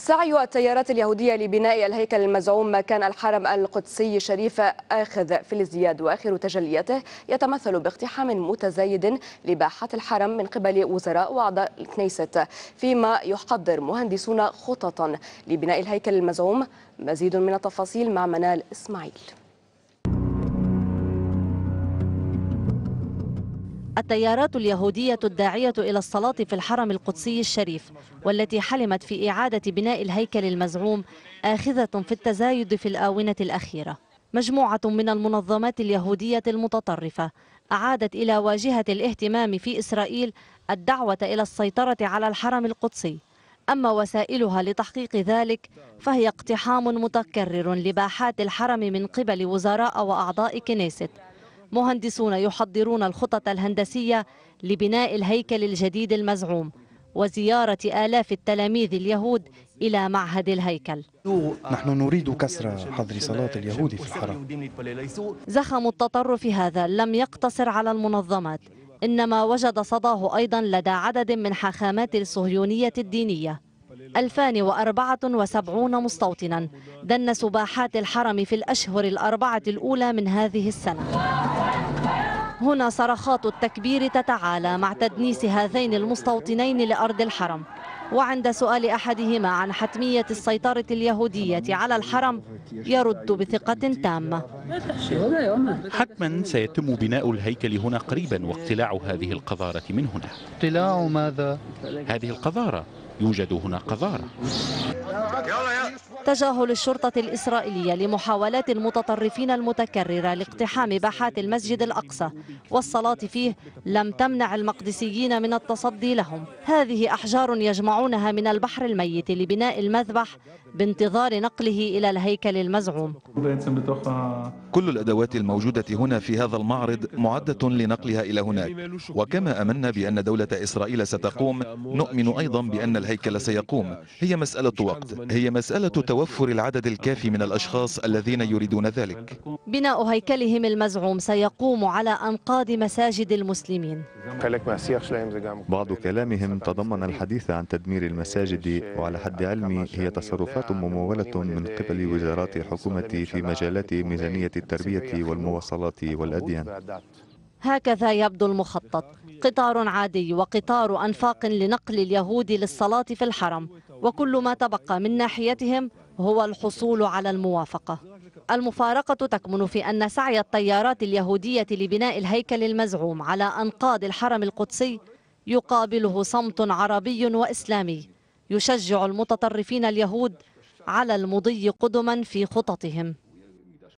سعي التيارات اليهودية لبناء الهيكل المزعوم مكان الحرم القدسي الشريف آخذ في الازدياد وآخر تجلياته يتمثل باقتحام متزايد لباحة الحرم من قبل وزراء وأعضاء الكنيسة فيما يحضر مهندسون خططا لبناء الهيكل المزعوم مزيد من التفاصيل مع منال إسماعيل التيارات اليهودية الداعية إلى الصلاة في الحرم القدسي الشريف والتي حلمت في إعادة بناء الهيكل المزعوم آخذة في التزايد في الآونة الأخيرة مجموعة من المنظمات اليهودية المتطرفة أعادت إلى واجهة الاهتمام في إسرائيل الدعوة إلى السيطرة على الحرم القدسي أما وسائلها لتحقيق ذلك فهي اقتحام متكرر لباحات الحرم من قبل وزراء وأعضاء كنيست مهندسون يحضرون الخطط الهندسية لبناء الهيكل الجديد المزعوم وزيارة آلاف التلاميذ اليهود إلى معهد الهيكل نحن نريد كسر حظر صلاة اليهود في الحرم زخم التطرف هذا لم يقتصر على المنظمات إنما وجد صداه أيضا لدى عدد من حاخامات الصهيونية الدينية 2074 مستوطنا دنسوا باحات الحرم في الأشهر الأربعة الأولى من هذه السنة هنا صرخات التكبير تتعالى مع تدنيس هذين المستوطنين لأرض الحرم وعند سؤال أحدهما عن حتمية السيطرة اليهودية على الحرم يرد بثقة تامة حتما سيتم بناء الهيكل هنا قريبا واقتلاع هذه القذارة من هنا اقتلاع ماذا؟ هذه القذارة يوجد هنا قذارة تجاهل الشرطة الإسرائيلية لمحاولات المتطرفين المتكررة لاقتحام باحات المسجد الأقصى والصلاة فيه لم تمنع المقدسيين من التصدي لهم هذه أحجار يجمعونها من البحر الميت لبناء المذبح بانتظار نقله إلى الهيكل المزعوم كل الأدوات الموجودة هنا في هذا المعرض معدة لنقلها إلى هناك وكما أمنا بأن دولة إسرائيل ستقوم نؤمن أيضا بأن الهيكل الهيكل سيقوم هي مسألة وقت هي مسألة توفر العدد الكافي من الأشخاص الذين يريدون ذلك بناء هيكلهم المزعوم سيقوم على أنقاض مساجد المسلمين بعض كلامهم تضمن الحديث عن تدمير المساجد وعلى حد علمي هي تصرفات ممولة من قبل وزارات الحكومة في مجالات ميزانية التربية والمواصلات والأديان هكذا يبدو المخطط قطار عادي وقطار أنفاق لنقل اليهود للصلاة في الحرم وكل ما تبقى من ناحيتهم هو الحصول على الموافقة المفارقة تكمن في أن سعي الطيارات اليهودية لبناء الهيكل المزعوم على أنقاض الحرم القدسي يقابله صمت عربي وإسلامي يشجع المتطرفين اليهود على المضي قدما في خططهم